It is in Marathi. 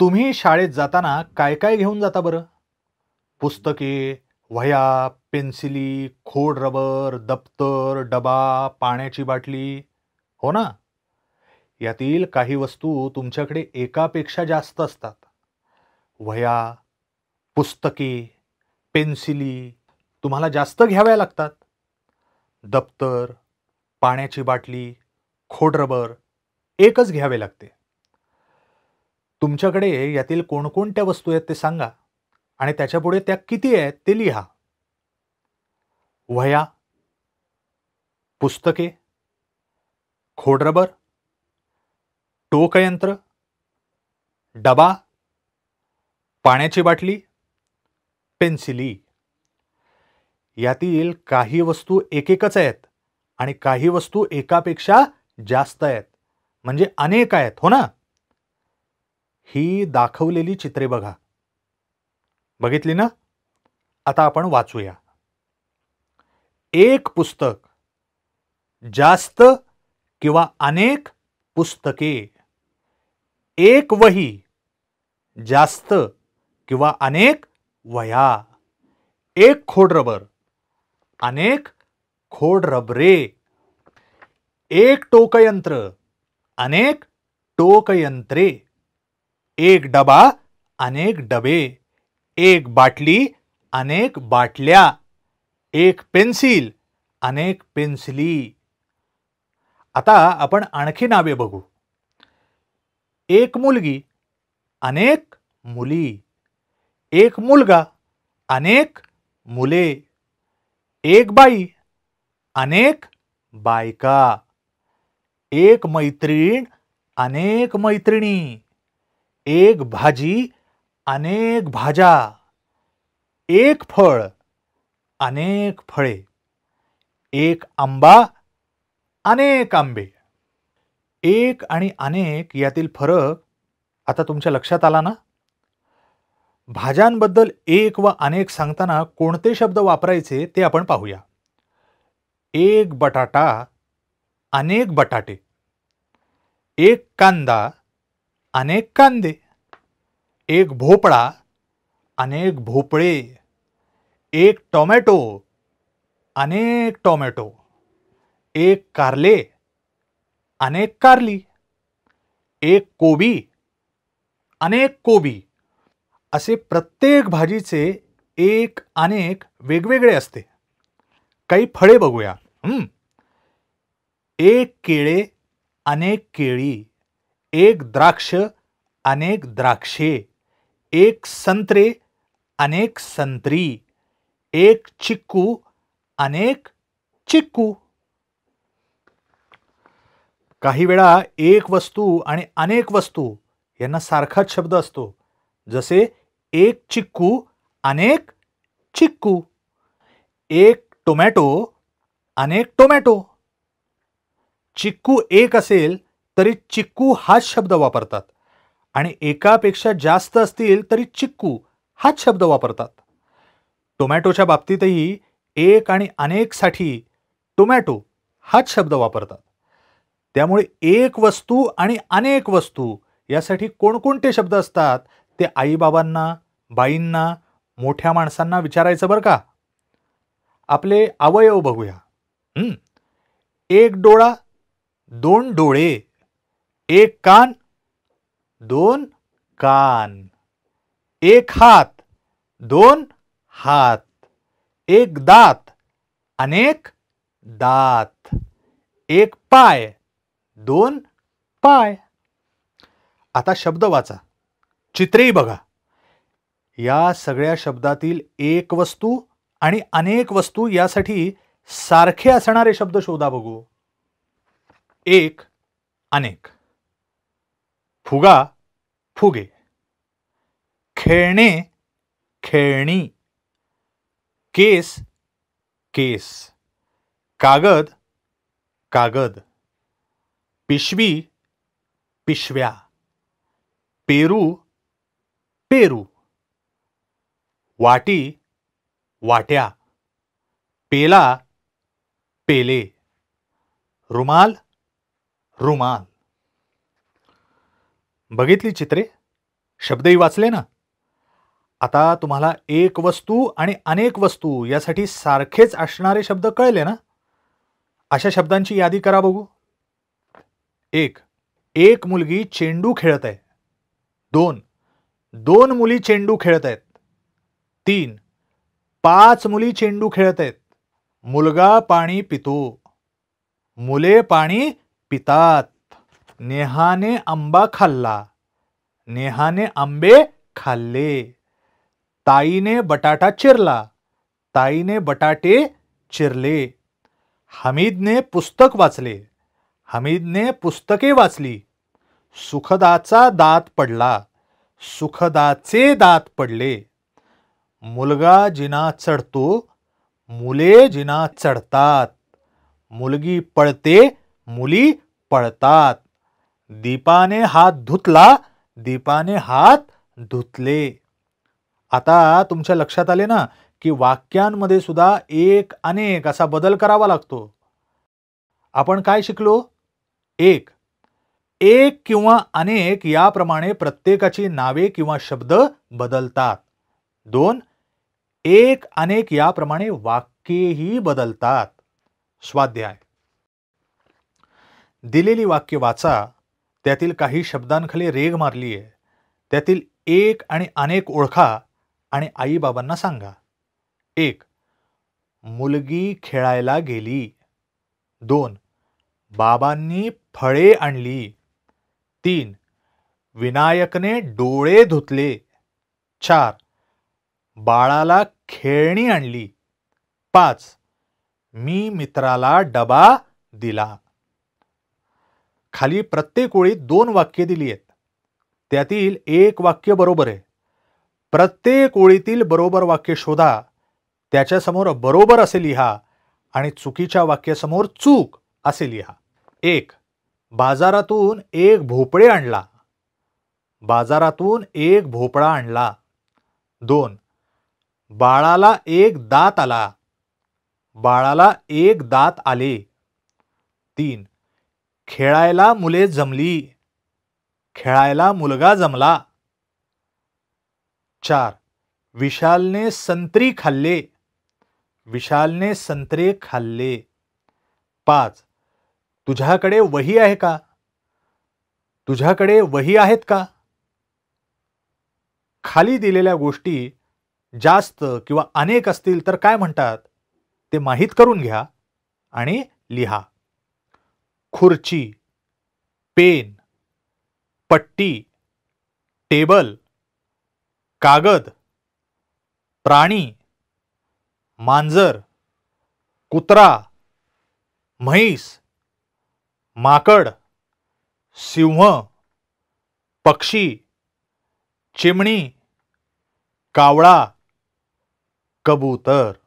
तुम्ही शाळेत जाताना काय काय घेऊन जाता बरं पुस्तके वह्या पेन्सिली खोड रबर दप्तर डबा पाण्याची बाटली हो ना यातील काही वस्तू तुमच्याकडे एकापेक्षा जास्त असतात वह्या पुस्तके पेन्सिली तुम्हाला जास्त घ्याव्या लागतात दप्तर पाण्याची बाटली खोड रबर एकच घ्यावे लागते तुमच्याकडे यातील कोणकोणत्या वस्तू आहेत ते सांगा आणि त्याच्यापुढे त्या किती आहेत ते लिहा वह्या पुस्तके खोडरबर टोकयंत्र डबा पाण्याची बाटली पेन्सिली यातील काही वस्तू एक एकच आहेत आणि काही वस्तू एकापेक्षा जास्त आहेत म्हणजे अनेक आहेत हो ना ही दाखवलेली चित्रे बघा बघितली ना आता आपण वाचूया एक पुस्तक जास्त किंवा अनेक पुस्तके एक वही जास्त किंवा अनेक वया एक खोड रबर अनेक खोड रबरे एक टोकयंत्र अनेक टोकयंत्रे एक डबा अनेक डबे एक बाटली अनेक बाटल्या एक पेन्सिल अनेक पेन्सिली आता आपण आणखी नावे बघू एक मुलगी अनेक मुली एक मुलगा अनेक मुले एक बाई अनेक बायका एक मैत्रीण अनेक मैत्रिणी एक भाजी अनेक भाज्या एक फळ अनेक फळे एक आंबा अनेक आंबे एक आणि अनेक यातील फरक आता तुमच्या लक्षात आला ना भाज्यांबद्दल एक व अनेक सांगताना कोणते शब्द वापरायचे ते आपण पाहूया एक बटाटा अनेक बटाटे एक कांदा अनेक कांदे एक भोपळा अनेक भोपळे एक टोमॅटो अनेक टोमॅटो एक कारले अनेक कारली एक कोबी अनेक कोबी असे प्रत्येक भाजीचे एक अनेक वेगवेगळे असते काही फळे बघूया एक केळे अनेक केळी एक द्राक्ष अनेक द्राक्षे एक संत्रे अनेक संत्री एक चिक्कू अनेक चिक्कू काही वेळा एक वस्तू आणि अनेक वस्तू यांना सारखाच शब्द असतो जसे एक चिक्कू अनेक चिक्कू एक टोमॅटो अनेक टोमॅटो चिक्कू एक असेल तरी चिक्कू हाच शब्द वापरतात आणि एकापेक्षा जास्त असतील तरी चिक्कू हाच शब्द वापरतात टोमॅटोच्या बाबतीतही एक आणि अनेकसाठी टोमॅटो हाच शब्द वापरतात त्यामुळे एक वस्तू आणि अनेक वस्तू यासाठी कोणकोणते शब्द असतात ते आईबाबांना बाईंना मोठ्या माणसांना विचारायचं बरं का आपले अवयव बघूया एक डोळा दोन डोळे एक कान दोन कान एक हात दोन हात एक दात अनेक दात एक पाय दोन पाय आता शब्द वाचा चित्रही बघा या सगळ्या शब्दातील एक वस्तू आणि अनेक वस्तू यासाठी सारखे असणारे शब्द शोधा बघू एक अनेक फुगा फुगे खेळणे खेळणी केस केस कागद कागद पिशवी पिशव्या पेरू पेरू वाटी वाट्या पेला पेले रुमाल रुमाल बघितली चित्रे शब्दही वाचले ना आता तुम्हाला एक वस्तू आणि अनेक वस्तू यासाठी सारखेच असणारे शब्द कळले ना अशा शब्दांची यादी करा बघू एक एक मुलगी चेंडू खेळत आहे दोन दोन मुली चेंडू खेळत आहेत तीन पाच मुली चेंडू खेळत आहेत मुलगा पाणी पितो मुले पाणी पितात नेहाने आंबा खाल्ला नेहाने आंबे खाल्ले ताईने बटाटा चिरला ताईने बटाटे चिरले हमीदने पुस्तक वाचले हमीदने पुस्तके वाचली सुखदाचा दात पडला सुखदाचे दात पडले मुलगा जिना चढतो मुले जिना चढतात मुलगी पळते मुली पळतात दीपाने हात धुतला दीपाने हात धुतले आता तुमच्या लक्षात आले ना की वाक्यांमध्ये सुद्धा एक अनेक असा बदल करावा लागतो आपण काय शिकलो एक एक किंवा अनेक याप्रमाणे प्रत्येकाची नावे किंवा शब्द बदलतात दोन एक अनेक याप्रमाणे वाक्येही बदलतात स्वाध्याय दिलेली वाक्य वाचा त्यातील काही शब्दांखाली रेग मारली आहे त्यातील एक आणि अनेक ओळखा आणि आईबाबांना सांगा एक मुलगी खेळायला गेली दोन बाबांनी फळे आणली तीन विनायकने डोळे धुतले चार बाळाला खेळणी आणली पाच मी मित्राला डबा दिला खाली प्रत्येक ओळीत दोन वाक्य दिली आहेत त्यातील एक वाक्य बरोबर आहे प्रत्येक ओळीतील बरोबर वाक्य शोधा त्याच्यासमोर बरोबर असे लिहा आणि चुकीच्या वाक्यासमोर चूक असे लिहा एक बाजारातून एक भोपळे आणला बाजारातून एक भोपळा आणला दोन बाळाला एक दात आला बाळाला एक दात आले तीन खेळायला मुले जमली खेळायला मुलगा जमला चार विशालने संत्री खाल्ले विशालने संत्रे खाल्ले पाच तुझ्याकडे वही आहे का तुझ्याकडे वही आहेत का खाली दिलेल्या गोष्टी जास्त किंवा अनेक असतील तर काय म्हणतात ते माहीत करून घ्या आणि लिहा खुर्ची पेन पट्टी टेबल कागद प्राणी मांजर कुत्रा म्हैस माकड सिंह पक्षी चिमणी कावळा कबूतर